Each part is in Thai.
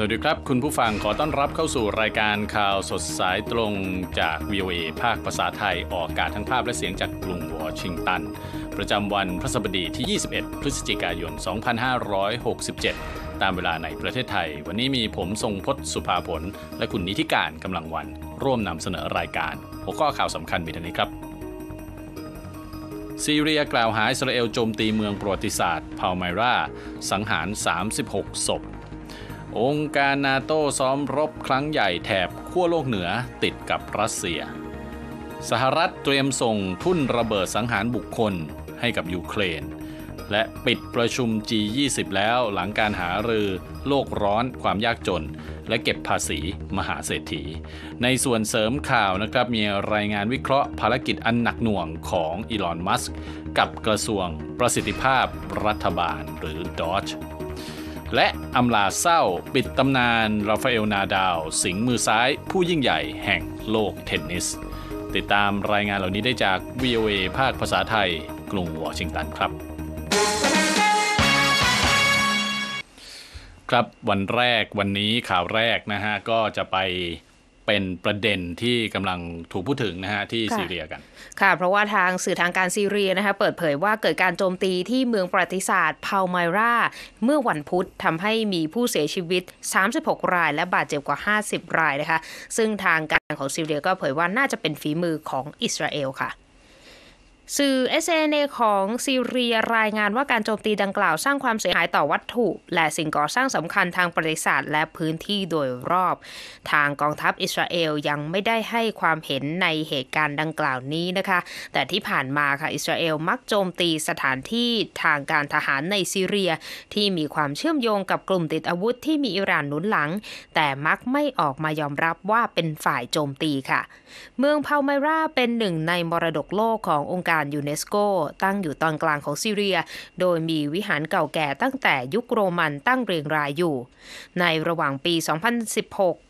สวัสดีครับ คุณผู้ฟังขอต้อนรับเข้าสู่รายการข่าวสดสายตรงจาก VOA ภาคภาษาไทยออกอากาศทั้งภาพและเสียงจากกรุงวอชิงตัน ประจำวันพฤหัสบดีที่ 21 พฤศจิกายน 2567 ตามเวลาในประเทศไทย วันนี้มีผมทรงพศสุภาผลและคุณนิติการกำลังวันร่วมนำเสนอรายการหัวข้อข่าวสำคัญมีดังนี้ครับ ซีเรียกล่าวหาอิสราเอลโจมตีเมืองประวัติศาสตร์พาลไมราสังหาร 36 ศพองค์การนาโต้ซ้อมรบครั้งใหญ่แถบขั้วโลกเหนือติดกับรัสเซีย สหรัฐเตรียมส่งทุ่นระเบิดสังหารบุคคลให้กับ ยูเครนและปิดประชุม G20 แล้วหลังการหารือโลกร้อน ความยากจน และเก็บภาษีมหาเศรษฐี ในส่วนเสริมข่าวนะครับมีรายงานวิเคราะห์ภารกิจอันหนักหน่วงของอีลอนมัสก์กับกระทรวงประสิทธิภาพ รัฐบาลหรือ Dodge และอำลาเศร้า ปิดตำนาน ราฟาเอล นาดาว สิงมือซ้าย ผู้ยิ่งใหญ่แห่งโลกเทนนิส ติดตามรายงานเหล่านี้ได้จาก VOA ภาคภาษาไทยกรุงวอชิงตันครับ ครับวันแรกวันนี้ข่าวแรกนะฮะ ก็จะไปเป็นประเด็นที่กำลังถูกพูดถึงนะฮะที่ซีเรียกัน ค่ะเพราะว่าทางสื่อทางการซีเรียนะคะเปิดเผยว่าเกิดการโจมตีที่เมืองประวัติศาสตร์พาไมรา เมื่อวันพุธทำให้มีผู้เสียชีวิต 36 รายและบาดเจ็บกว่า 50 รายนะคะ ซึ่งทางการของซีเรียก็เผยว่าน่าจะเป็นฝีมือของอิสราเอลค่ะสื่อ SNA ของซีเรียรายงานว่าการโจมตีดังกล่าวสร้างความเสียหายต่อวัตถุ และสิ่งก่อสร้างสำคัญทางประวัติศาสตร์และพื้นที่โดยรอบ ทางกองทัพอิสราเอลยังไม่ได้ให้ความเห็นในเหตุการณ์ดังกล่าวนี้นะคะ แต่ที่ผ่านมาค่ะอิสราเอลมักโจมตีสถานที่ทางการทหารในซีเรีย ที่มีความเชื่อมโยงกับกลุ่มติดอาวุธที่มีอิหร่านหนุนหลัง แต่มักไม่ออกมายอมรับว่าเป็นฝ่ายโจมตีค่ะ เมืองพาเมราเป็นหนึ่งในมรดกโลกขององค์การการยูเนสโกตั้งอยู่ตอนกลางของซีเรีย โดยมีวิหารเก่าแก่ตั้งแต่ยุคโรมันตั้งเรียงรายอยู่ ในระหว่างปี 2016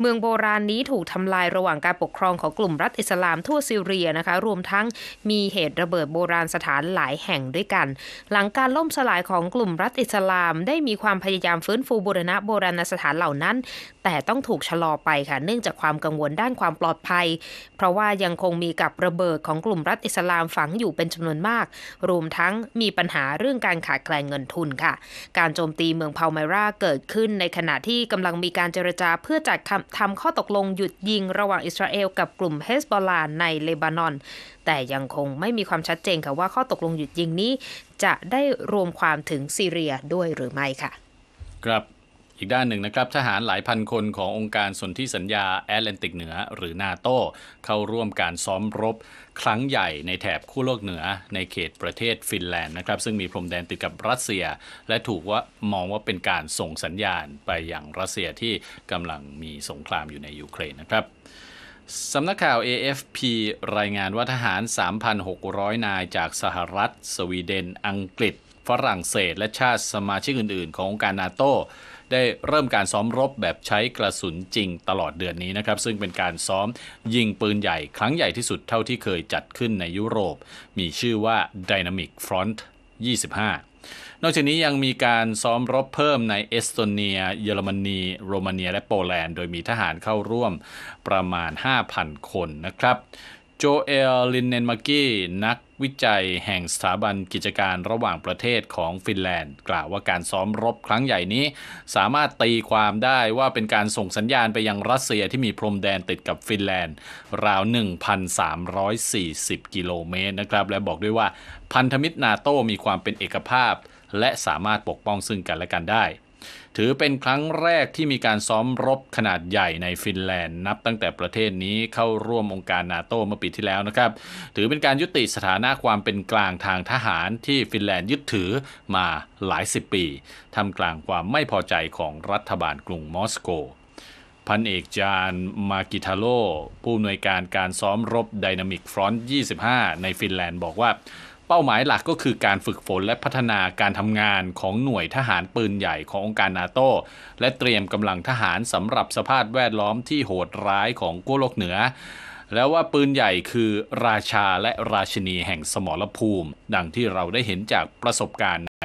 เมืองโบราณนี้ถูกทำลายระหว่างการปกครองของกลุ่มรัฐอิสลามทั่วซีเรียนะคะ รวมทั้งมีเหตุระเบิดโบราณสถานหลายแห่งด้วยกัน หลังการล่มสลายของกลุ่มรัฐอิสลามได้มีความพยายามฟื้นฟูบูรณะโบราณสถานเหล่านั้น แต่ต้องถูกชะลอไปค่ะ เนื่องจากความกังวลด้านความปลอดภัย เพราะว่ายังคงมีกับระเบิดของกลุ่มรัฐอิสลามฝังอยู่เป็นจำนวนมาก รวมทั้งมีปัญหาเรื่องการขาดแคลนเงินทุนค่ะ การโจมตีเมืองพาลไมราเกิดขึ้นในขณะที่กำลังมีการเจรจาเพื่อจัดคำทำข้อตกลงหยุดยิงระหว่างอิสราเอลกับกลุ่มเฮสบอลาในเลบานอน แต่ยังคงไม่มีความชัดเจนค่ะว่าข้อตกลงหยุดยิงนี้ จะได้รวมความถึงซีเรียด้วยหรือไม่ค่ะ ครับอีกด้านหนึ่งนะครับ ทหารหลายพันคนขององค์การสนธิสัญญาแอตแลนติกเหนือหรือนาโต เข้าร่วมการซ้อมรบครั้งใหญ่ในแถบคู่โลกเหนือในเขตประเทศฟินแลนด์นะครับซึ่งมีพรมแดนติดกับรัสเซีย และถูกว่ามองว่าเป็นการส่งสัญญาณไปยังรัสเซียที่กำลังมีสงครามอยู่ในยูเครนนะครับ สำนักข่าว AFP รายงานว่าทหาร 3,600นายจากสหรัฐสวีเดน อังกฤษ ฝรั่งเศส และชาติสมาชิกอื่นๆ ขององค์การ นาโตได้เริ่มการซ้อมรบแบบใช้กระสุนจริงตลอดเดือนนี้นะครับ ซึ่งเป็นการซ้อมยิงปืนใหญ่ครั้งใหญ่ที่สุดเท่าที่เคยจัดขึ้นในยุโรป มีชื่อว่า Dynamic Front 25 นอกจากนี้ยังมีการซ้อมรบเพิ่มในเอสโตเนีย เยอรมนีโรมาเนีย และโปแลนด์โดยมีทหารเข้าร่วมประมาณ 5,000 คนนะครับโจเอลลินเนนมากี้ นักวิจัยแห่งสถาบันกิจการระหว่างประเทศของฟินแลนด์ กล่าวว่าการซ้อมรบครั้งใหญ่นี้ สามารถตีความได้ว่าเป็นการส่งสัญญาณไปยังรัสเซียที่มีพรมแดนติดกับฟินแลนด์ ราว 1,340 กิโลเมตรนะครับ และบอกด้วยว่าพันธมิตรนาโตมีความเป็นเอกภาพ และสามารถปกป้องซึ่งกันและกันได้ถือเป็นครั้งแรกที่มีการซ้อมรบขนาดใหญ่ในฟินแลนด์นับตั้งแต่ประเทศนี้เข้าร่วมองค์การนาโตเมื่อปีที่แล้วนะครับ ถือเป็นการยุติสถานะความเป็นกลางทางทหารที่ฟินแลนด์ยึดถือมาหลายสิบปีทำกลางความไม่พอใจของรัฐบาลกรุงมอสโก พันเอกจานมากิทาโล ผู้อำนวยการการซ้อมรบไดนามิกฟรอนต์25 ในฟินแลนด์บอกว่าเป้าหมายหลักก็คือการฝึกฝนและพัฒนาการทำงานของหน่วยทหารปืนใหญ่ขององค์การนาโตและเตรียมกำลังทหารสำหรับสภาพแวดล้อมที่โหดร้ายของกั้วโลกเหนือ แล้วว่าปืนใหญ่คือราชาและราชินีแห่งสมรภูมิ ดังที่เราได้เห็นจากประสบการณ์ใน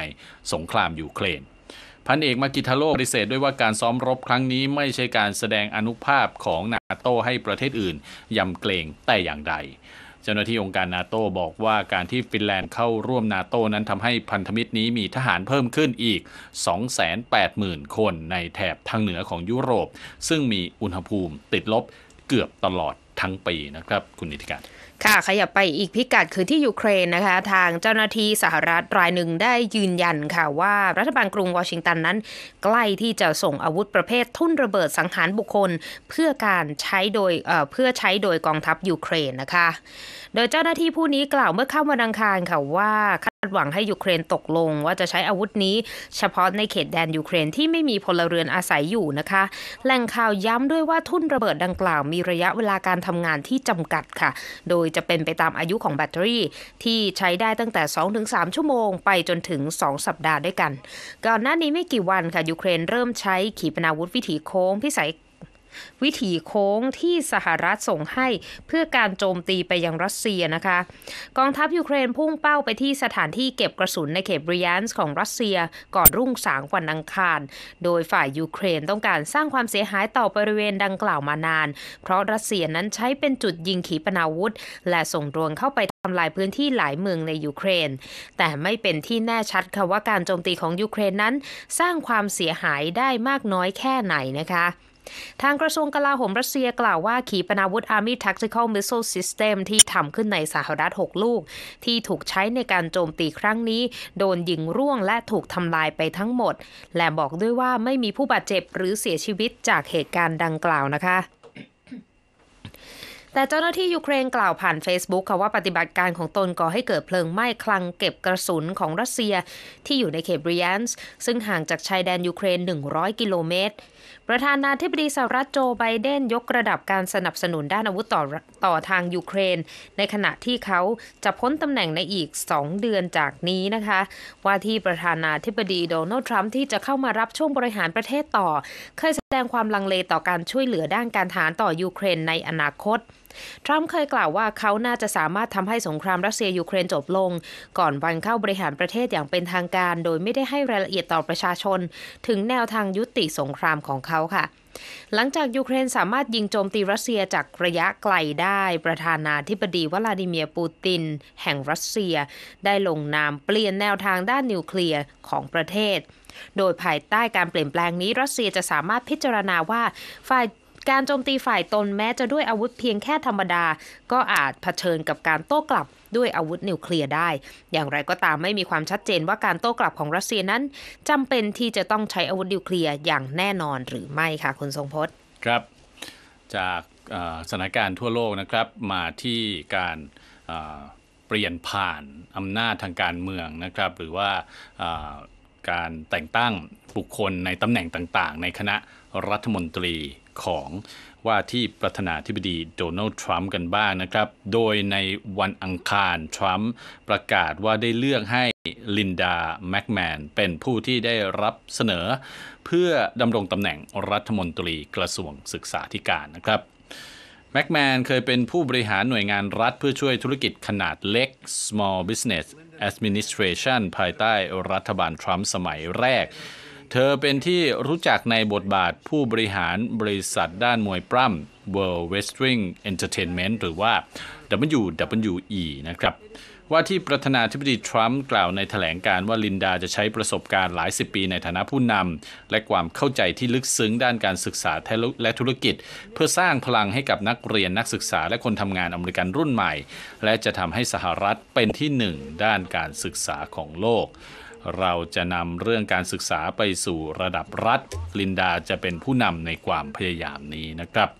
สงครามยูเครน พันเอกมากิทาโลปฏิเสธด้วยว่าการซ้อมรบครั้งนี้ไม่ใช่การแสดงอนุภาพของนาโตให้ประเทศอื่นยำเกรงแต่อย่างใดเจ้าหน้าที่องค์การนาโตบอกว่าการที่ฟินแลนด์เข้าร่วมนาโตนั้นทำให้พันธมิตรนี้มีทหารเพิ่มขึ้นอีก 280,000 คนในแถบทางเหนือของยุโรป ซึ่งมีอุณหภูมิติดลบเกือบตลอดทั้งปีนะครับ คุณนิติการค่ะ ขยับไปอีกพิกัดคือที่ยูเครนนะคะทางเจ้าหน้าที่สหรัฐรายหนึ่งได้ยืนยันค่ะว่ารัฐบาลกรุงวอชิงตันนั้น ใกล้ที่จะส่งอาวุธประเภททุ่นระเบิดสังหารบุคคลเพื่อการใช้โดยเเพื่อใช้โดยกองทัพยูเครนนะคะ โดยเจ้าหน้าที่ผู้นี้กล่าวเมื่อค่ำวันอังคารค่ะว่าหวังให้ยูเครนตกลงว่าจะใช้อาวุธนี้ เฉพาะในเขตแดนยูเครนที่ไม่มีพลเรือนอาศัยอยู่นะคะ แหล่งข่าวย้ำด้วยว่าทุ่นระเบิดดังกล่าวมีระยะเวลาการทำงานที่จำกัดค่ะ โดยจะเป็นไปตามอายุของแบตเตอรี่ที่ใช้ได้ตั้งแต่ 2-3 ชั่วโมงไปจนถึง 2 สัปดาห์ด้วยกัน ก่อนหน้านี้ไม่กี่วันค่ะยูเครนเริ่มใช้ขีปนาวุธวิถีโค้งพิสัยวิถีโค้งที่สหรัฐส่งให้เพื่อการโจมตีไปยังรัสเซียนะคะ กองทัพยูเครนพุ่งเป้าไปที่สถานที่เก็บกระสุนในเขตบริยานส์ของรัสเซียก่อนรุ่งสางวันอังคาร โดยฝ่ายยูเครนต้องการสร้างความเสียหายต่อบริเวณดังกล่าวมานาน เพราะรัสเซียนั้นใช้เป็นจุดยิงขีปนาวุธและส่งโดรนเข้าไปทำลายพื้นที่หลายเมืองในยูเครน แต่ไม่เป็นที่แน่ชัดค่ะว่าการโจมตีของยูเครนนั้น สร้างความเสียหายได้มากน้อยแค่ไหนนะคะทางกระทรวงกลาโหมรัสเซียกล่าวว่าขีปนาวุธ Army Tactical Missile System ที่ทำขึ้นในสหรัฐ6ลูก ที่ถูกใช้ในการโจมตีครั้งนี้ โดนยิงร่วงและถูกทำลายไปทั้งหมด และบอกด้วยว่าไม่มีผู้บาดเจ็บหรือเสียชีวิตจากเหตุการณ์ดังกล่าวนะคะ แต่เจ้าหน้าที่ยูเครนกล่าวผ่าน Facebook ค่ะว่าปฏิบัติการของตนก่อให้เกิดเพลิงไหม้คลังเก็บกระสุนของรัสเซีย ที่อยู่ในเขตบริยอนส์ซึ่งห่างจากชายแดนยูเครน100กิโลเมตรประธานาธิบดีสหรัฐโจไบเดนยกระดับการสนับสนุนด้านอาวุธต่อต่อทางยูเครนในขณะที่เขาจะพ้นตำแหน่งในอีก 2 เดือนจากนี้นะคะ ว่าที่ประธานาธิบดีโดนัลด์ทรัมป์ที่จะเข้ามารับช่วงบริหารประเทศต่อ เคยแสดงความลังเลต่อการช่วยเหลือด้านการทหารต่อยูเครนในอนาคตทรัมป์เคยกล่าวว่าเขาน่าจะสามารถทำให้สงครามรัสเซียยูเครนจบลง ก่อนวันเข้าบริหารประเทศอย่างเป็นทางการ โดยไม่ได้ให้รายละเอียดต่อประชาชน ถึงแนวทางยุติสงครามของเขาค่ะ หลังจากยูเครนสามารถยิงโจมตีรัสเซียจากระยะไกลได้ ประธานาธิบดีวลาดิเมียร์ปูติน แห่งรัสเซีย ได้ลงนามเปลี่ยนแนวทางด้านนิวเคลียร์ของประเทศ โดยภายใต้การเปลี่ยนแปลงนี้รัสเซียจะสามารถพิจารณาว่าฝ่ายการโจมตีฝ่ายตนแม้จะด้วยอาวุธเพียงแค่ธรรมดา ก็อาจเผชิญกับการโต้กลับด้วยอาวุธนิวเคลียร์ได้ อย่างไรก็ตามไม่มีความชัดเจนว่าการโต้กลับของรัสเซียนั้นจำเป็นที่จะต้องใช้อาวุธนิวเคลียร์อย่างแน่นอนหรือไม่ค่ะคุณทรงพจน์ครับจากสถานการณ์ทั่วโลกนะครับมาที่การเปลี่ยนผ่านอำนาจทางการเมืองนะครับ หรือว่าการแต่งตั้งบุคคลในตำแหน่งต่างๆในคณะรัฐมนตรีของว่าที่ประธานาธิบดีโดนัลด์ทรัมป์กันบ้างนะครับ โดยในวันอังคารทรัมป์ประกาศว่าได้เลือกให้ลินดาแมกแมนเป็นผู้ที่ได้รับเสนอ เพื่อดำรงตำแหน่งรัฐมนตรีกระทรวงศึกษาธิการนะครับแม็กแมนเคยเป็นผู้บริหารหน่วยงานรัฐเพื่อช่วยธุรกิจขนาดเล็ก Small Business Administration ภายใต้รัฐบาลทรัมป์สมัยแรก เธอเป็นที่รู้จักในบทบาทผู้บริหารบริษัทด้านมวยปล้ำ World Wrestling Entertainment หรือว่า WWE นะครับว่าที่ประธานาธิบดีทรัมป์กล่าวในถแถลงการว่าลินดาจะใช้ประสบการณ์หลายสิบปีในฐานะผู้นำ และความเข้าใจที่ลึกซึ้งด้านการศึกษาและธุรกิจ เพื่อสร้างพลังให้กับนักเรียนนักศึกษา และคนทำงานอเมริกันรุ่นใหม่ และจะทำให้สหรัฐเป็นที่หนึ่งด้านการศึกษาของโลก เราจะนำเรื่องการศึกษาไปสู่ระดับรัฐ ลินดาจะเป็นผู้นำในความพยายามนี้นะครับ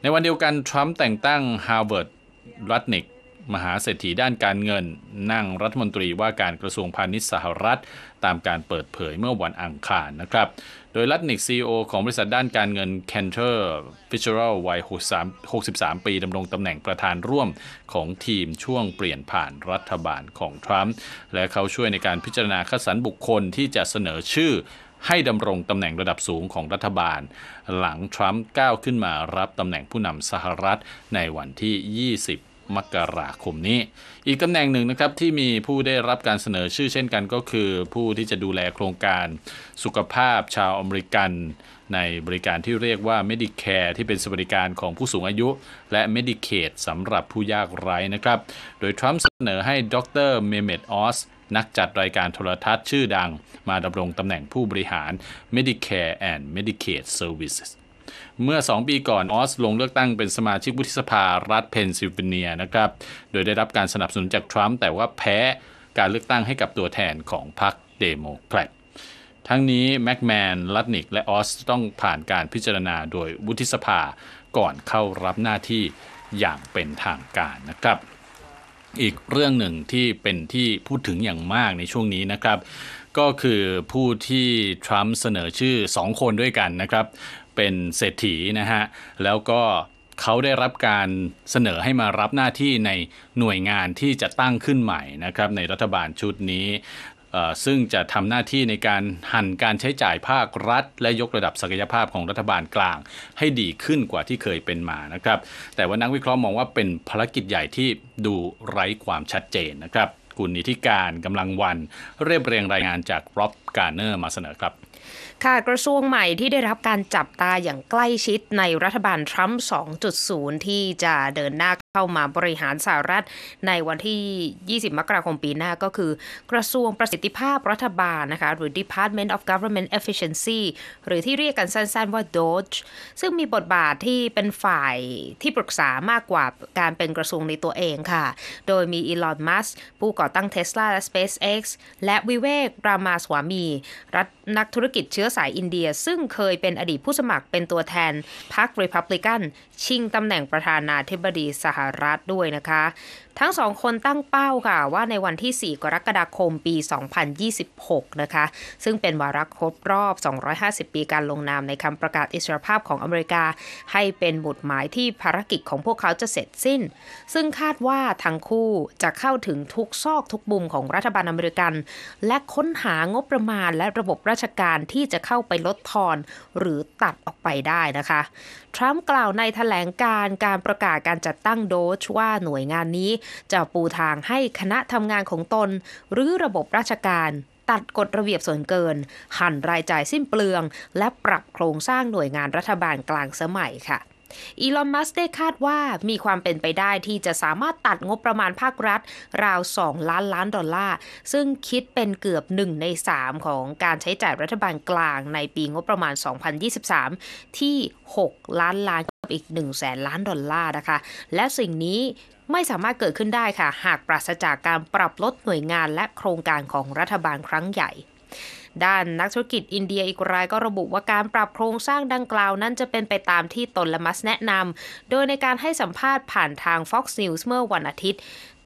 ในวันเดียวกันทรัมป์แต่งตั้งฮาวเวิร์ดรัตนิกมหาเศรษฐีด้านการเงินนั่งรัฐมนตรีว่าการกระทรวงพาณิชย์สหรัฐ ตามการเปิดเผยเมื่อวันอังคารนะครับ โดยลัตนิกซีโอของบริษัทด้านการเงิน c a n t e r f i s h e r a l วัย63 ปีดำรงตำแหน่งประธานร่วมของทีมช่วงเปลี่ยนผ่านรัฐบาลของทรัมป์และเขาช่วยในการพิจารณาคัดสรรบุคคลที่จะเสนอชื่อให้ดำรงตำแหน่งระดับสูงของรัฐบาล หลังทรัมป์ก้าวขึ้นมารับตำแหน่งผู้นำสหรัฐในวันที่ 20มกราคมนี้อีกตำแหน่งหนึ่งนะครับที่มีผู้ได้รับการเสนอชื่อเช่นกันก็คือผู้ที่จะดูแลโครงการสุขภาพชาวอเมริกัน ในบริการที่เรียกว่า Medicare ที่เป็นสวัสดิการของผู้สูงอายุและ Medicaid สำหรับผู้ยากไร้นะครับ โดยทรัมป์เสนอให้ดรเมเมดออสนักจัดรายการโทรทัศน์ชื่อดังมาดำรงตำแหน่งผู้บริหาร Medicare and Medicaid Services เมื่อ 2 ปีก่อนออสลงเลือกตั้งเป็นสมาชิกวุฒิสภา รัฐเพนซิลเวเนียนะครับ โดยได้รับการสนับสนุนจากทรัมป์แต่ว่าแพ้การเลือกตั้งให้กับตัวแทนของพรรคเดโมแครต ทั้งนี้แม็กแมนลัตนิกและออสต้องผ่านการพิจารณาโดยวุฒิสภาก่อนเข้ารับหน้าที่อย่างเป็นทางการนะครับ อีกเรื่องหนึ่งที่เป็นที่พูดถึงอย่างมากในช่วงนี้นะครับก็คือผู้ที่ทรัมป์เสนอชื่อ 2 คนด้วยกันนะครับเป็นเศรษฐีนะฮะ แล้วก็เขาได้รับการเสนอให้มารับหน้าที่ในหน่วยงานที่จะตั้งขึ้นใหม่นะครับในรัฐบาลชุดนี้ ซึ่งจะทำหน้าที่ในการหันการใช้จ่ายภาครัฐ และยกระดับศักยภาพของรัฐบาลกลางให้ดีขึ้นกว่าที่เคยเป็นมา นะครับ แต่ว่านักวิเคราะห์มองว่าเป็นภารกิจใหญ่ที่ดูไร้ความชัดเจนนะครับคุณนิธิการกำลังวันเรียบเรียงรายงานจากร็อบการเนอร์มาเสนอครับค่ะกระทรวงใหม่ที่ได้รับการจับตาอย่างใกล้ชิดในรัฐบาลทรัมป์ 2.0 ที่จะเดินหน้าเข้ามาบริหารสหรัฐในวันที่ 20 มกราคมปีหน้าก็คือกระทรวงประสิทธิภาพรัฐบาลนะคะหรือ Department of Government Efficiency หรือที่เรียกกันสั้นๆว่า DOGE ซึ่งมีบทบาทที่เป็นฝ่ายที่ปรึกษามากกว่าการเป็นกระทรวงในตัวเองค่ะ โดยมีอีลอนมัสผู้ก่อตั้งเทสลาและ SpaceX และวิเวกรามาสวามีรัฐนักธุรกิจเชื้อสายอินเดีย ซึ่งเคยเป็นอดีตผู้สมัครเป็นตัวแทนพรรครีพับลิกันชิงตำแหน่งประธานาธิบดีสหรัฐด้วยนะคะทั้งสองคนตั้งเป้าค่ะว่าในวันที่ 4 กรกฎาคมปี 2026 นะคะซึ่งเป็นวาระครบรอบ 250 ปีการลงนามในคำประกาศอิสรภาพของอเมริกา ให้เป็นหมุดหมายที่ภารกิจของพวกเขาจะเสร็จสิ้น ซึ่งคาดว่าทั้งคู่จะเข้าถึงทุกซอกทุกมุมของรัฐบาลอเมริกัน และค้นหางบประมาณและระบบราชการที่จะเข้าไปลดทอน หรือตัดออกไปได้นะคะทรัมป์กล่าวในแถลงการการประกาศการจัดตั้งโดชว่าหน่วยงานนี้จะปูทางให้คณะทำงานของตน หรือระบบราชการ ตัดกฎระเบียบส่วนเกิน หั่นรายจ่ายสิ้นเปลือง และปรับโครงสร้างหน่วยงานรัฐบาลกลางสมัยค่ะ อีลอนมัสได้คาดว่ามีความเป็นไปได้ที่จะสามารถตัดงบประมาณภาครัฐ ราว 2 ล้านล้านดอลลาร์ซึ่งคิดเป็นเกือบ 1 ใน 3 ของการใช้จ่ายรัฐบาลกลางในปีงบประมาณ 2023 ที่ 6ล้านล้านกับอีก1แสนล้านดอลลาร์นะคะ และสิ่งนี้ไม่สามารถเกิดขึ้นได้ค่ะ หากปราศจากการปรับลดหน่วยงานและโครงการของรัฐบาลครั้งใหญ่ ด้านนักธุรกิจอินเดียอีกรายก็ระบุว่าการปรับโครงสร้างดังกล่าวนั้นจะเป็นไปตามที่ตนและมัสแนะนำโดยในการให้สัมภาษณ์ผ่านทาง Fox News เมื่อวันอาทิตย์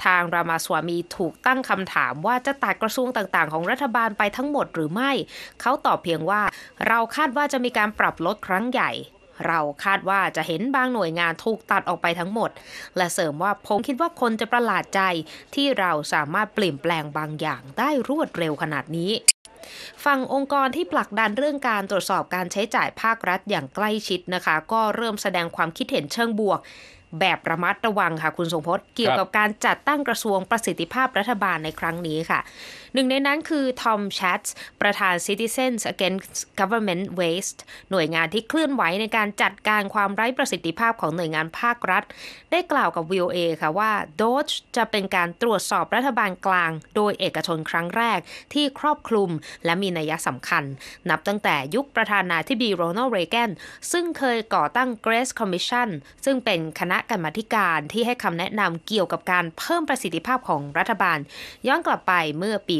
ทางรามาสวามีถูกตั้งคำถามว่าจะตัดกระทรวงต่าง ๆของรัฐบาลไปทั้งหมดหรือไม่ เขาตอบเพียงว่าเราคาดว่าจะมีการปรับลดครั้งใหญ่เราคาดว่าจะเห็นบางหน่วยงานถูกตัดออกไปทั้งหมด และเสริมว่าผมคิดว่าคนจะประหลาดใจ ที่เราสามารถเปลี่ยนแปลงบางอย่างได้รวดเร็วขนาดนี้ ฝั่งองค์กรที่ผลักดันเรื่องการตรวจสอบการใช้จ่ายภาครัฐอย่างใกล้ชิดนะคะ ก็เริ่มแสดงความคิดเห็นเชิงบวก แบบระมัดระวังค่ะ คุณสงพจน์เกี่ยวกับการจัดตั้งกระทรวงประสิทธิภาพรัฐบาลในครั้งนี้ค่ะหนึ่งในนั้นคือทอมแชทประธาน Citizens Against Government Waste หน่วยงานที่เคลื่อนไหวในการจัดการความไร้ประสิทธิภาพของหน่วยงานภาครัฐ ได้กล่าวกับ VOA ค่ะว่า Doge จะเป็นการตรวจสอบรัฐบาลกลาง โดยเอกชนครั้งแรกที่ครอบคลุมและมีนัยสำคัญ นับตั้งแต่ยุคประธานาธิบดีโรนัลด์เรแกนซึ่งเคยก่อตั้ง Grace Commission ซึ่งเป็นคณะกรรมาการที่ให้คำแนะนำเกี่ยวกับการเพิ่มประสิทธิภาพของรัฐบาล ย้อนกลับไปเมื่อปี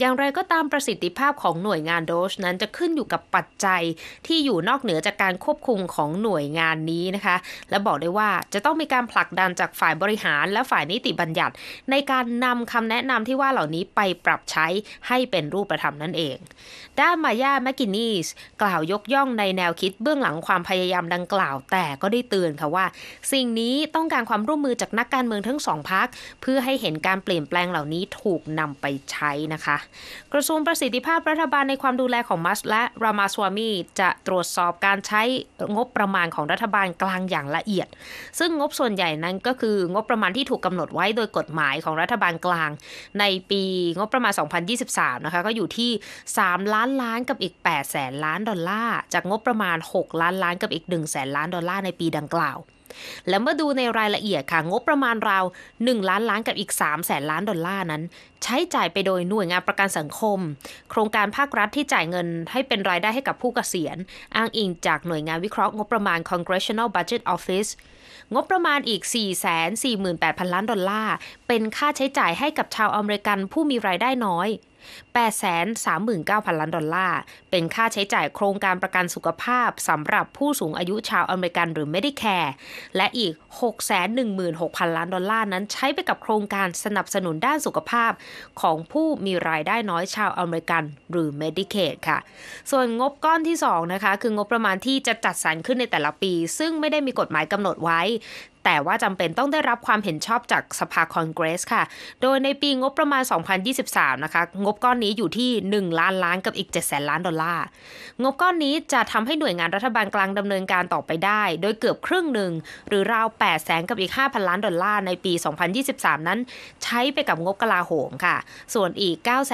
อย่างไรก็ตามประสิทธิภาพของหน่วยงานโดสนั้นจะขึ้นอยู่กับปัจจัยที่อยู่นอกเหนือจากการควบคุมของหน่วยงานนี้นะคะ และบอกได้ว่าจะต้องมีการผลักดันจากฝ่ายบริหาร และฝ่ายนิติบัญญัติ ในการนำคำแนะนำที่ว่าเหล่านี้ไปปรับใช้ให้เป็นรูปธรรมนั่นเองด้านมายาแมกกินีสกล่าวยกย่องในแนวคิดเบื้องหลังความพยายามดังกล่าวแต่ก็ได้เตือนค่ะว่า สิ่งนี้ต้องการความร่วมมือจากนักการเมืองทั้งสองพักเพื่อให้เห็นการเปลี่ยนแปลงเหล่านี้ถูกนำไปใช้นะคะกระทรวงประสิทธิภาพรัฐบาลในความดูแลของมัส และรามาสวามีจะตรวจสอบการใช้งบประมาณของรัฐบาลกลางอย่างละเอียด ซึ่งงบส่วนใหญ่นั้นก็คืองบประมาณที่ถูกกำหนดไว้โดยกฎหมายของรัฐบาลกลางในปี งบประมาณ 2023 นะคะก็อยู่ที่ 3 ล้านล้านกับอีก 8 แสนล้านดอลลาร์จากงบประมาณ 6 ล้านล้านกับอีก1แสนล้านดอลลาร์ในปีดังกล่าวและเมื่อดูในรายละเอียดค่ะงบประมาณราว1ล้านล้านกับอีก 3 แสนล้านดอลลาร์นั้น ใช้จ่ายไปโดยหน่วยงานประกันสังคม โครงการภาครัฐที่จ่ายเงินให้เป็นรายได้ให้กับผู้เกษียณอ้างอิงจากหน่วยงานวิเคราะห์งบประมาณ Congressional Budget Office งบประมาณอีก 448,000 ล้านดอลลาร์ เป็นค่าใช้จ่ายให้กับชาวอเมริกันผู้มีรายได้น้อย839,000ล้านดอลลาร์เป็นค่าใช้จ่ายโครงการประกันสุขภาพสำหรับผู้สูงอายุชาวอเมริกันหรือ Medicare และอีก 616,000ล้านดอลลาร์นั้นใช้ไปกับโครงการสนับสนุนด้านสุขภาพของผู้มีรายได้น้อยชาวอเมริกันหรือ m e d i c a r e ค่ะ ส่วนงบก้อนที่2นะคะคืองบประมาณที่จะจัดสรรขึ้นในแต่ละปี ซึ่งไม่ได้มีกฎหมายกำหนดไว้แต่ว่าจำเป็นต้องได้รับความเห็นชอบจากสภาคอนเกรสค่ะ โดยในปีงบประมาณ 2023 นะคะงบก้อนนี้อยู่ที่ 1 ล้านล้านกับอีก 7 แสนล้านดอลลาร์ งบก้อนนี้จะทำให้หน่วยงานรัฐบาลกลางดำเนินการต่อไปได้ โดยเกือบครึ่งหนึ่งหรือราว 8 แสนกับอีก5,000ล้านดอลลาร์ ในปี 2023 นั้นใช้ไปกับงบกลาโหมค่ะ ส่วนอีก9 1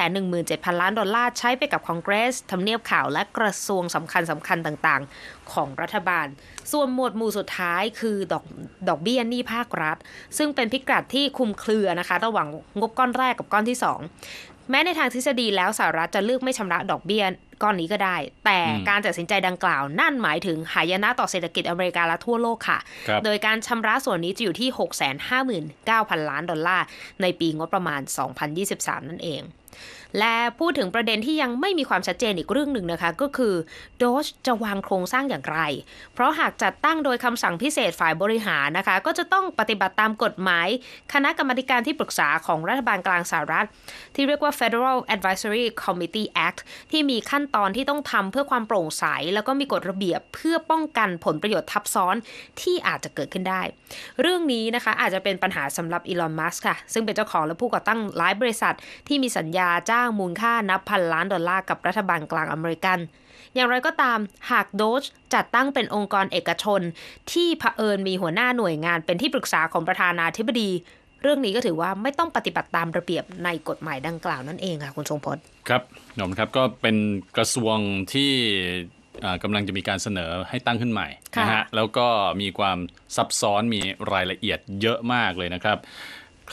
7 0 0 0ล้านดอลลาร์ใช้ไปกับคอนเกรสทำเนียบข่าวและกระทรวงสำคัญสำคัญต่างๆของรัฐบาล ส่วนหมวดหมู่สุดท้ายคือดอกดอกเบี้ยหนี้ภาครัฐ ซึ่งเป็นพิกัดที่คุมเครือนะคะ ระหว่างงบก้อนแรกกับก้อนที่ 2 แม้ในทางทฤษฎีแล้วสหรัฐจะเลือกไม่ชำระดอกเบี้ยก้อนนี้ก็ได้ แต่การตัดสินใจดังกล่าวนั่นหมายถึงหายนะต่อเศรษฐกิจอเมริกาและทั่วโลกค่ะ โดยการชำระส่วนนี้จะอยู่ที่ 659,000 ล้าน ดอลลาร์ในปีงบประมาณ 2023 นั่นเองและพูดถึงประเด็นที่ยังไม่มีความชัดเจนอีกเรื่องหนึ่งนะคะ ก็คือโดสจะวางโครงสร้างอย่างไร เพราะหากจัดตั้งโดยคำสั่งพิเศษฝ่ายบริหารนะคะ ก็จะต้องปฏิบัติตามกฎหมายคณะกรรมการที่ปรึกษาของรัฐบาลกลางสหรัฐ ที่เรียกว่า Federal Advisory Committee Act ที่มีขั้นตอนที่ต้องทำเพื่อความโปร่งใส แล้วก็มีกฎระเบียบ เพื่อป้องกันผลประโยชน์ทับซ้อนที่อาจจะเกิดขึ้นได้เรื่องนี้นะคะอาจจะเป็นปัญหาสำหรับอีลอนมัสค่ะซึ่งเป็นเจ้าของและผู้ก่อตั้งหลายบริษัท ที่มีสัญญาจ้าางมูลค่านับพันล้านดอลลาร์กับรัฐบาลกลางอเมริกันอย่างไรก็ตามหากโดชจัดตั้งเป็นองค์กรเอกชน ที่เผอิญมีหัวหน้าหน่วยงาน เป็นที่ปรึกษาของประธานาธิบดี เรื่องนี้ก็ถือว่าไม่ต้องปฏิบัติตามระเบียบในกฎหมายดังกล่าวนั่นเองค่ะคุณทรงพจน์ครับนมครับ ก็เป็นกระทรวงที่กำลังจะมีการเสนอให้ตั้งขึ้นใหม่นะฮะแล้วก็มีความซับซ้อนมีรายละเอียดเยอะมากเลยนะครับ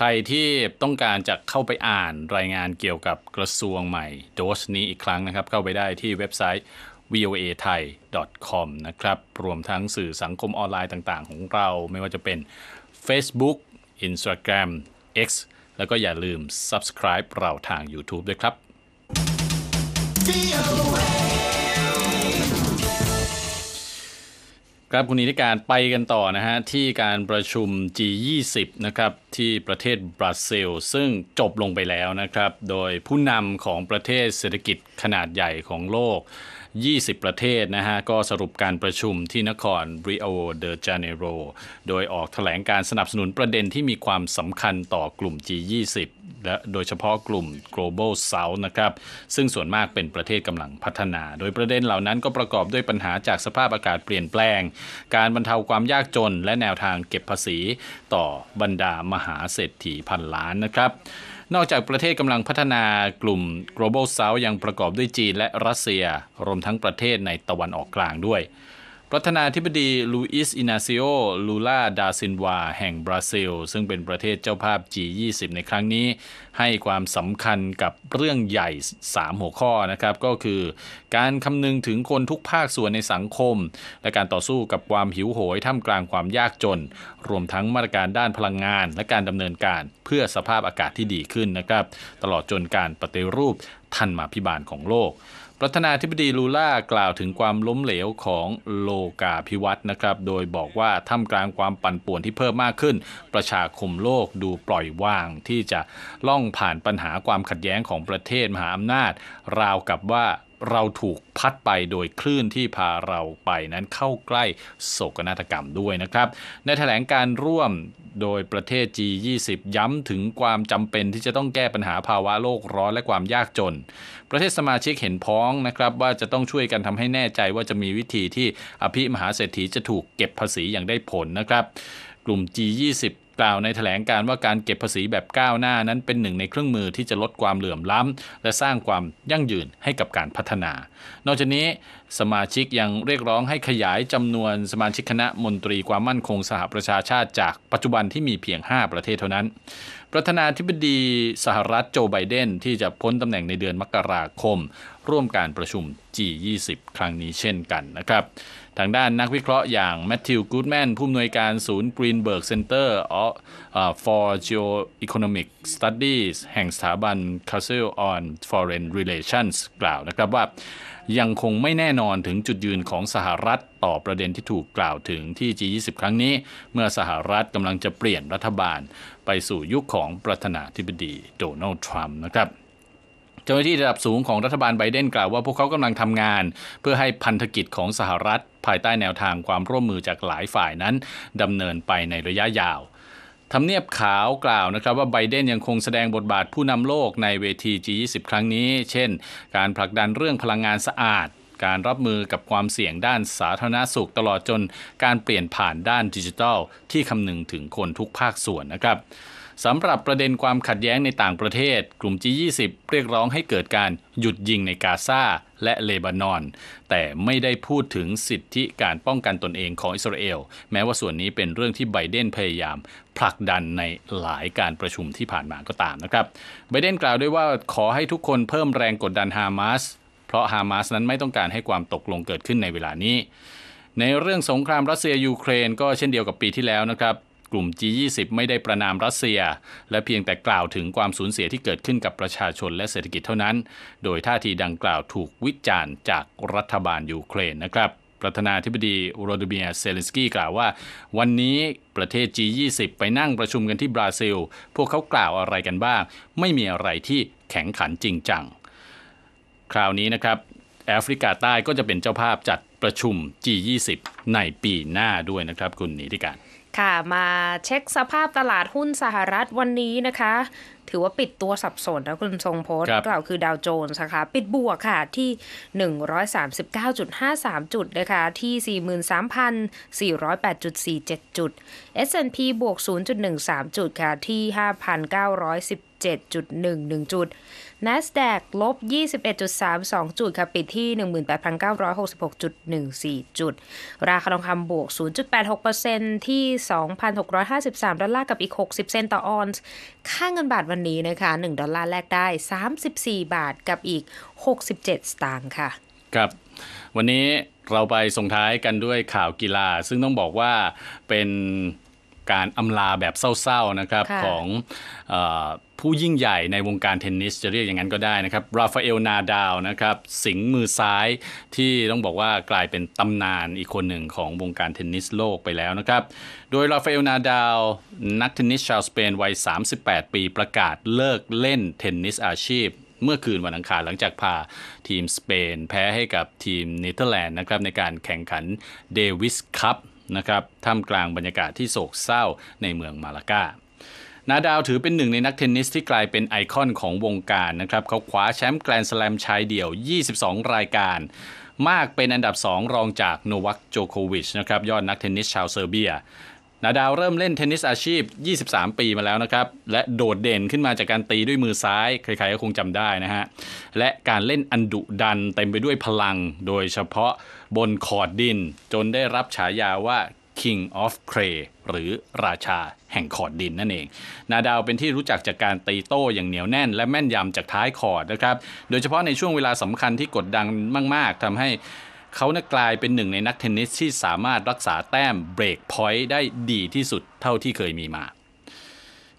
ใครที่ต้องการจะเข้าไปอ่านรายงานเกี่ยวกับกระทรวงใหม่โดสนี้อีกครั้งนะครับ เข้าไปได้ที่เว็บไซต์ voa thai com นะครับ รวมทั้งสื่อสังคมออนไลน์ต่างๆ ของเราไม่ว่าจะเป็น Facebook Instagram X แล้วก็อย่าลืม subscribe เราทาง YouTube ด้วยครับ VOA ครับ คุณนิติการไปกันต่อนะฮะ ที่การประชุม G20 นะครับ ที่ประเทศบราซิลซึ่งจบลงไปแล้วนะครับ โดยผู้นำของประเทศเศรษฐกิจขนาดใหญ่ของโลก20 ประเทศนะฮะ ก็สรุปการประชุมที่นครริโอเดอจาเนโร โดยออกถแถลงการสนับสนุนประเด็นที่มีความสำคัญต่อกลุ่ม G20 และโดยเฉพาะกลุ่ม global south นะครับ ซึ่งส่วนมากเป็นประเทศกำลังพัฒนา โดยประเด็นเหล่านั้นก็ประกอบด้วยปัญหาจากสภาพอากาศเปลี่ยนแปลง การบรรเทาความยากจนและแนวทางเก็บภาษีต่อบรรดามหาเศรษฐีพันล้านนะครับนอกจากประเทศกำลังพัฒนากลุ่ม global south ยังประกอบด้วยจีนและรัสเซียรวมทั้งประเทศในตะวันออกกลางด้วยประธานาธิบดีลูอิสอินาซิโอลูลาดาซินวาแห่งบราซิลซึ่งเป็นประเทศเจ้าภาพ G20 ในครั้งนี้ ให้ความสำคัญกับเรื่องใหญ่ 3 หัวข้อนะครับ ก็คือการคำนึงถึงคนทุกภาคส่วนในสังคม และการต่อสู้กับความหิวโหยท่ามกลางความยากจน รวมทั้งมาตรการด้านพลังงานและการดำเนินการเพื่อสภาพอากาศที่ดีขึ้นนะครับตลอดจนการปฏิรูปทันมาพิบาลของโลกประธานาธิบดีลูล่ากล่าวถึงความล้มเหลวของโลกาภิวัตน์นะครับ โดยบอกว่าท่ามกลางความปั่นป่วนที่เพิ่มมากขึ้น ประชาคมโลกดูปล่อยว่างที่จะล่องผ่านปัญหาความขัดแย้งของประเทศมหาอำนาจ ราวกับว่าเราถูกพัดไปโดยคลื่นที่พาเราไปนั้นเข้าใกล้โศกนาฏกรรมด้วยนะครับ ในแถลงการร่วมโดยประเทศ G20 ย้ำถึงความจำเป็นที่จะต้องแก้ปัญหาภาวะโลกร้อนและความยากจน ประเทศสมาชิกเห็นพ้องนะครับว่าจะต้องช่วยกันทำให้แน่ใจว่าจะมีวิธีที่อภิมหาเศรษฐีจะถูกเก็บภาษีอย่างได้ผลนะครับ กลุ่ม G20 กล่าวในถแถลงการว่าการเก็บภาษีแบบก้าวหน้านั้นเป็นหนึ่งในเครื่องมือที่จะลดความเหลื่อมล้ำ และสร้างความยั่งยืนให้กับการพัฒนา นอกจากนี้สมาชิกยังเรียกร้องให้ขยายจำนวนสมาชิกคณะมนตรีความมั่นคงสหประชาชาติจากปัจจุบันที่มีเพียง 5 ประเทศเท่านั้น ประธานาธิบดีสหรัฐโจไบเดนที่จะพ้นตำแหน่งในเดือนมกราคม ร่วมการประชุม G20 ครั้งนี้เช่นกันนะครับทางด้านนักวิเคราะห์อย่างแมทธิวกูดแมนผู้อำนวยการศูนย์ Greenberg Center for Geoeconomic Studies แห่งสถาบัน c o u n c อ l on Foreign Relations กล่าวนะครับว่า ยังคงไม่แน่นอนถึงจุดยืนของสหรัฐต่อประเด็นที่ถูกกล่าวถึงที่ G20 ครั้งนี้ เมื่อสหรัฐกำลังจะเปลี่ยนรัฐบาลไปสู่ยุคของประธานาธิบดีโดนัลด์ทรัมป์นะครับจ้าหน้าที่ระดับสูงของรัฐบาลไบเดนกล่าวว่าพวกเขากำลังทำงาน เพื่อให้พันธกิจของสหรัฐ ภายใต้แนวทางความร่วมมือจากหลายฝ่ายนั้นดำเนินไปในระยะยาว ทำเนียบขาวกล่าวนะครับว่าไบเดนยังคงแสดงบทบาทผู้นำโลกในเวที G20 ครั้งนี้ เช่น การผลักดันเรื่องพลังงานสะอาด การรับมือกับความเสี่ยงด้านสาธารณสุข ตลอดจนการเปลี่ยนผ่านด้านดิจิทัล ที่คำนึงถึงคนทุกภาคส่วนนะครับสำหรับประเด็นความขัดแย้งในต่างประเทศกลุ่ม G20 เรียกร้องให้เกิดการหยุดยิงในกาซาและเลบานอน แต่ไม่ได้พูดถึงสิทธิการป้องกันตนเองของอิสราเอล แม้ว่าส่วนนี้เป็นเรื่องที่ไบเดนพยายามผลักดันในหลายการประชุมที่ผ่านมาก็ตามนะครับไบเดนกล่าวด้วยว่าขอให้ทุกคนเพิ่มแรงกดดันฮามาสเพราะฮามาสนั้นไม่ต้องการให้ความตกลงเกิดขึ้นในเวลานี้ในเรื่องสงครามรัสเซียยูเครนก็เช่นเดียวกับปีที่แล้วนะครับกลุ่ม G20 ไม่ได้ประนามรัสเซีย และเพียงแต่กล่าวถึงความสูญเสียที่เกิดขึ้นกับประชาชนและเศรษฐกิจเท่านั้น โดยท่าทีดังกล่าวถูกวิจารณ์จากรัฐบาลยูเครนนะครับ ประธานาธิบดีโรดเมียเซเลนสกี้กล่าวว่า วันนี้ประเทศ G20 ไปนั่งประชุมกันที่บราซิล พวกเขากล่าวอะไรกันบ้าง ไม่มีอะไรที่แข็งขันจริงจัง คราวนี้นะครับแอฟริกาใต้ก็จะเป็นเจ้าภาพจัดประชุม G20 ในปีหน้าด้วยนะครับคุณนิติการค่ะมาเช็คสภาพตลาดหุ้นสหรัฐวันนี้นะคะ ถือว่าปิดตัวสับสนนะคุณทรงโพสกล่าวคือดาวโจนส์นะคะปิดบวกค่ะที่ 139.53 จุดนะคะที่ 43,408.47 จุด S&P บวก0.13จุดค่ะที่ 5,910 7 1 1จุด NASDAQ ลบ21.32จุดค่ะปิดที่18,966.14จุดราคาทองคำบวก0.86%ที่2,653ดอลลาร์กับอีก 60 เซนต์ต่อออนซ์ค่าเงินบาทวันนี้นะคะ1ดอลลาร์แลกได้ 34 บาทกับอีก 67สตางค์ค่ะครับ วันนี้เราไปส่งท้ายกันด้วยข่าวกีฬาซึ่งต้องบอกว่าเป็นการอาลาแบบเศร้าๆนะครับของผู้ยิ่งใหญ่ในวงการเทนนิสจะเรียกอย่างนั้นก็ได้นะครับราฟาเอลนาดาวนะครับสิงมือซ้ายที่ต้องบอกว่ากลายเป็นตำนานอีกคนหนึ่งของวงการเทนนิสโลกไปแล้วนะครับโดยราฟาเอลนาดาว นักเทนนิสชาวสเปนวัย 38 ปีประกาศเลิกเล่นเทนนิสอาชีพ เมื่อคืนวันอังคารหลังจากพาทีมสเปน แพ้ให้กับทีมเนเธอร์แลนด์นะครับในการแข่งขันเดวิสคัพนะครับ ท่ามกลางบรรยากาศที่โศกเศร้าในเมืองมาลากานาดาวถือเป็นหนึ่งในนักเทนนิสที่กลายเป็นไอคอนของวงการนะครับ เขาคว้าแชมป์แกรนด์สแลมชายเดี่ยว 22 รายการ มากเป็นอันดับ 2 รองจากโนวัค โจโควิชนะครับ ยอดนักเทนนิสชาวเซอร์เบียนาดาวเริ่มเล่นเทนนิสอาชีพ 23 ปีมาแล้วนะครับ และโดดเด่นขึ้นมาจากการตีด้วยมือซ้ายใครๆก็คงจำได้นะฮะ และการเล่นอันดุดันเต็มไปด้วยพลัง โดยเฉพาะบนคอร์ดดิน จนได้รับฉายาว่า King of Clay หรือราชาแห่งคอร์ดดินนั่นเอง นาดาวเป็นที่รู้จักจากการตีโต้อย่างเหนียวแน่นและแม่นยำจากท้ายคอร์ดนะครับ โดยเฉพาะในช่วงเวลาสำคัญที่กดดันมาก ๆทำให้เขาเนี่ยกลายเป็นหนึ่งในนักเทนนิสที่สามารถรักษาแต้มเบรกพอยต์ได้ดีที่สุดเท่าที่เคยมีมา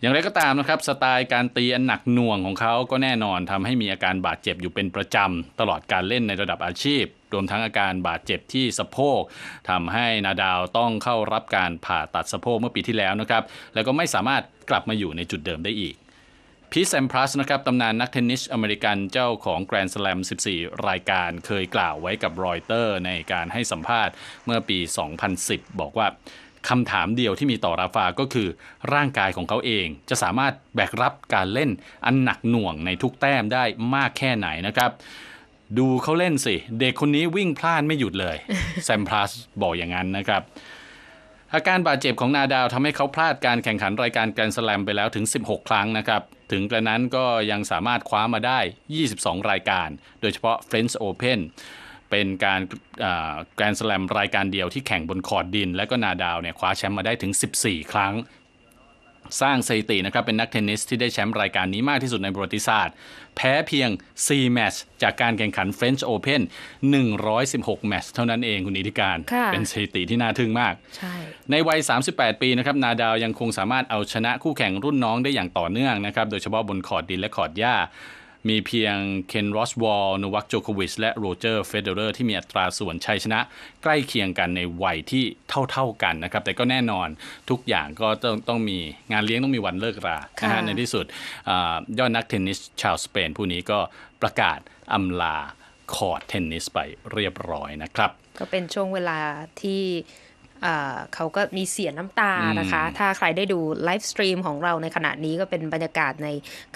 อย่างไรก็ตามนะครับสไตล์การตีอันหนักหน่วงของเขาก็แน่นอนทำให้มีอาการบาดเจ็บอยู่เป็นประจำตลอดการเล่นในระดับอาชีพ รวมทั้งอาการบาดเจ็บที่สะโพก ทำให้นาดาวต้องเข้ารับการผ่าตัดสะโพกเมื่อปีที่แล้วนะครับ แล้วก็ไม่สามารถกลับมาอยู่ในจุดเดิมได้อีกพีซแอมพลัสนะครับตำนานนักเทนนิสอเมริกันเจ้าของแกรนด์สแลม14 รายการเคยกล่าวไว้กับรอยเตอร์ในการให้สัมภาษณ์เมื่อปี 2010 บอกว่าคำถามเดียวที่มีต่อราฟาก็คือ ร่างกายของเขาเองจะสามารถแบกรับการเล่นอันหนักหน่วงในทุกแต้มได้มากแค่ไหนนะครับ ดูเขาเล่นสิ เด็กคนนี้วิ่งพลาดไม่หยุดเลยแซมพลัสบอกอย่างนั้นนะครับอาการบาดเจ็บของนาดาวทำให้เขาพลาดการแข่งขันรายการแกรนด์สแลมไปแล้วถึง 16 ครั้งนะครับถึงกระนั้นก็ยังสามารถคว้ามาได้ 22 รายการ โดยเฉพาะ French Open เป็นการแกรนด์สแลมรายการเดียวที่แข่งบนคอร์ดดิน และก็นาดาวเนี่ยคว้าแชมป์มาได้ถึง 14 ครั้งสร้างสถิตินะครับเป็นนักเทนนิสที่ได้แชมป์รายการนี้มากที่สุดในประวัติศาสตร์ แพ้เพียง4แมตช์จากการแข่งขัน French Open 116แมตช์เท่านั้นเองคุณอิทธิการเป็นสถิติที่น่าทึ่งมากใในวัย 38 ปีนะครับนาดาวยังคงสามารถเอาชนะคู่แข่งรุ่นน้องได้อย่างต่อเนื่องนะครับโดยเฉพาะบนคอร์ดดินและคอร์ดหญ้ามีเพียงเคนรอสวอลนูวัคโจโควิชและโรเจอร์ เฟเดอร์ที่มีอัตราส่วนชัยชนะ ใกล้เคียงกันในวัยที่เท่าๆกันนะครับ แต่ก็แน่นอนทุกอย่างก็ต้องต้องมีงานเลี้ยงต้องมีวันเลิกรานะฮะในที่สุดยอดนักเทนนิสชาวสเปน ผู้นี้ก็ประกาศอำลาคอร์ดเทนนิสไปเรียบร้อยนะครับ ก็เป็นช่วงเวลาที่เขาก็มีเสียน้ำตานะคะ ถ้าใครได้ดูไลฟ์สตรีมของเราในขณะนี้ก็เป็นบรรยากาศใน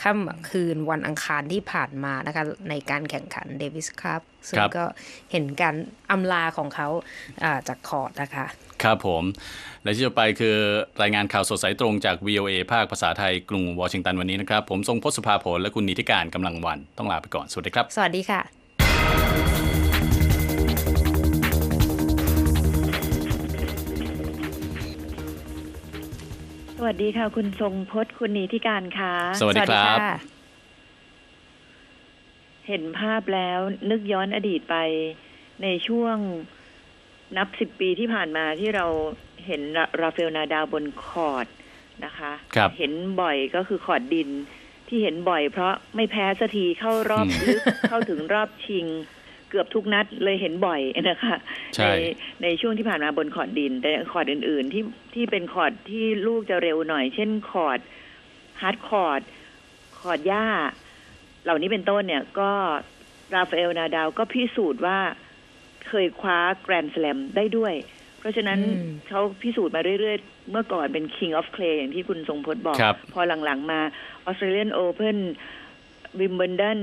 ค่ำคืนวันอังคารที่ผ่านมานะคะในการแข่งขันเดวิสครับ ซึ่งก็เห็นการอำลาของเขาจากคอร์ดนะคะ ครับผม และที่จะไปคือรายงานข่าวสดสายตรงจาก VOA ภาคภาษาไทย กรุงวอชิงตันวันนี้นะครับ ผมทรงพศภาผลและคุณนิติการกำลังวันต้องลาไปก่อน สวัสดีครับ สวัสดีค่ะวัสดีค่ะคุณทรงพจน์คุณนีทิการค่ะสวัสดีครับเห็นภาพแล้วนึกย้อนอดีตไป ในช่วงนับสิบปีที่ผ่านมาที่เราเห็นราาเฟลนาดาวบนคอร์ดนะคะคเห็นบ่อยก็คือขอดดินที่เห็นบ่อยเพราะไม่แพ้สักทีเข้ารอบลึกเข้าถึงรอบชิงกือบทุกนัดเลยเห็นบ่อยนะคะใในในช่วงที่ผ่านมาบนขอดดิน แต่ขอดอื่นๆ ที่ที่เป็นขอดที่ลูกจะเร็วหน่อยเช่นขอดฮาร์ดคอดขอดหญ้า เหล่านี้เป็นต้นเนี่ยก็ราฟาเอลนาดาวก็พิสูจน์ว่าเคยคว้าแกรนด์สแลมได้ด้วย เพราะฉะนั้นเขาพิสูจน์มาเรื่อยๆ เมื่อก่อนเป็น King of Clay อย่างที่คุณทรงพจน์บอกบพอหลังๆมา Australian Open Wimbledon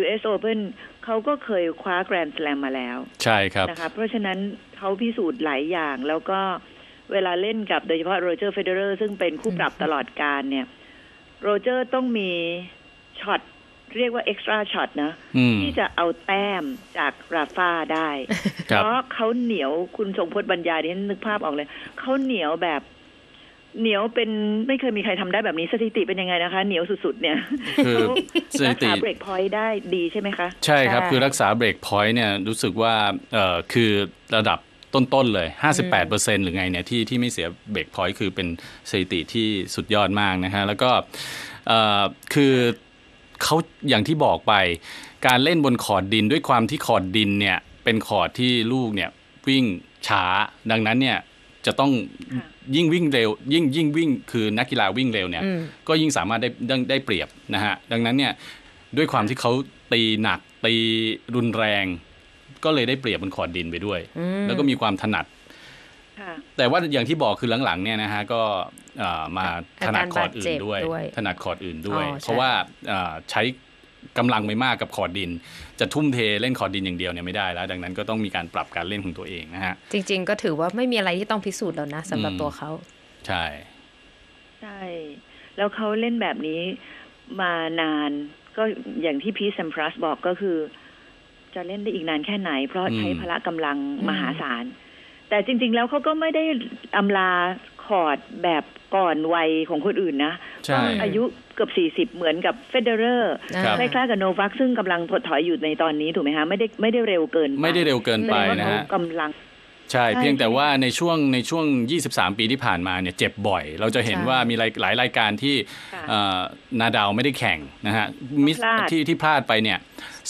US Open เขาก็เคยคว้าแกรนด์สแลมมาแล้ว ใช่ครับนะคะเพราะฉะนั้นเขาพิสูจน์หลายอย่างแล้วก็เวลาเล่นกับโดยเฉพาะโรเจอร์เฟเดอร์ซึ่งเป็นคู่ปรับตลอดการเนี่ยโรเจอร์ต้องมีช็อต เรียกว่าเอ็กซ์ตร้าช็อตนะที่จะเอาแต้มจากราฟาได้ เพราะเขาเหนียว คุณทรงพจน์บรรยายนี่นึกภาพออกเลย เขาเหนียวแบบเหนียวเป็นไม่เคยมีใครทำได้แบบนี้สถิติเป็นยังไงนะคะเหนียวสุด ๆ เนี่ยคือสถิติรักษาเบรกพอยต์ได้ดีใช่ไหมคะ ใช่ครับคือรักษาเบรกพอยต์เนี่ย รู้สึกว่าเออคือระดับต้น ๆ เลย 58%หรือไงเนี่ย ที่ที่ไม่เสียเบรกพอยต์คือเป็น สถิติที่สุดยอดมากนะฮะแล้วก็คือเขาอย่างที่บอกไปการเล่นบนขอดดินด้วยความที่ขอดดินเนี่ย เป็นขอดที่ลูกเนี่ยวิ่งช้า ดังนั้นเนี่ยจะต้องยิ่งวิ่งเร็วยิ่งยิ่งวิ่งคือ นักกีฬาวิ่งเร็วเนี่ยก็ยิ่งสามารถได้ได้ได้เปรียบนะฮะ ดังนั้นเนี่ย ด้วยความที่เขาตีหนักตีรุนแรง ก็เลยได้เปรียบบนขอดดินไปด้วยแล้วก็มีความถนัดแต่ว่าอย่างที่บอกคือหลังๆเนี่ยนะฮะก็มาถนัดขอดอื่นด้วยถนัดขอดอื่นด้วย เพราะว่าใช้กำลังไม่มากกับคอร์ดิน จะทุ่มเทเล่นคอร์ดดินอย่างเดียวเนี่ยไม่ได้แล้ว ดังนั้นก็ต้องมีการปรับการเล่นของตัวเองนะฮะจริง ๆก็ถือว่าไม่มีอะไรที่ต้องพิสูจน์แล้วนะ สำหรับตัวเขาใช่ใช่แล้วเขาเล่นแบบนี้มานานก็อย่างที่พีซแซมพลัสบอกก็คือจะเล่นได้อีกนานแค่ไหน เพราะใช้พละกำลังมหาศาลแต่จริง ๆ แล้วเขาก็ไม่ได้อำลาคอร์ดแบบก่อนวัยของคนอื่นนะอายุเกือบ40 เหมือนกับเฟเดอเรอร์คล้ายๆ กับโนวัคซึ่งกำลังถดถอยอยู่ในตอนนี้ถูกไหมฮะไม่ได้ไม่ได้เร็วเกินไม่ได้เร็วเกินไปนะฮะกำลังใช่ เพียงแต่ว่าในช่วงในช่วง 23 ปีที่ผ่านมาเนี่ยเจ็บบ่อย เราจะเห็นว่ามีหลายรายการที่นาดาวไม่ได้แข่งนะฮะมิสที่ที่พลาดไปเนี่ย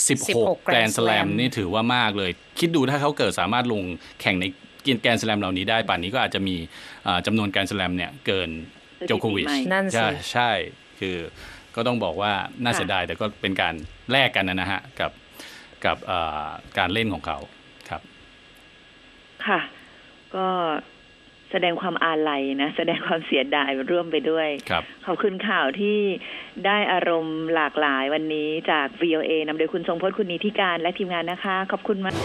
16แกรนสแลมนี่ถือว่ามากเลย คิดดูถ้าเขาเกิดสามารถลงแข่งในกินแกนสแลมเหล่านี้ได้ป่านนี้ก็อาจจะมีจำนวนแกนสแลมเนี่ยเกินโจโควิชนั่นใช่ใช่คือก็ต้องบอกว่าน่าเสียดายแต่ก็เป็นการแลกกันนะฮะกับกับการเล่นของเขาครับค่ะ ก็แสดงความอาลัยนะ แสดงความเสียดายร่วมไปด้วยครับขอบคุณข่าวที่ได้อารมณ์หลากหลายวันนี้จาก VOA นำโดยคุณทรงพจน์คุณนิติการและทีมงานนะคะขอบคุณมาก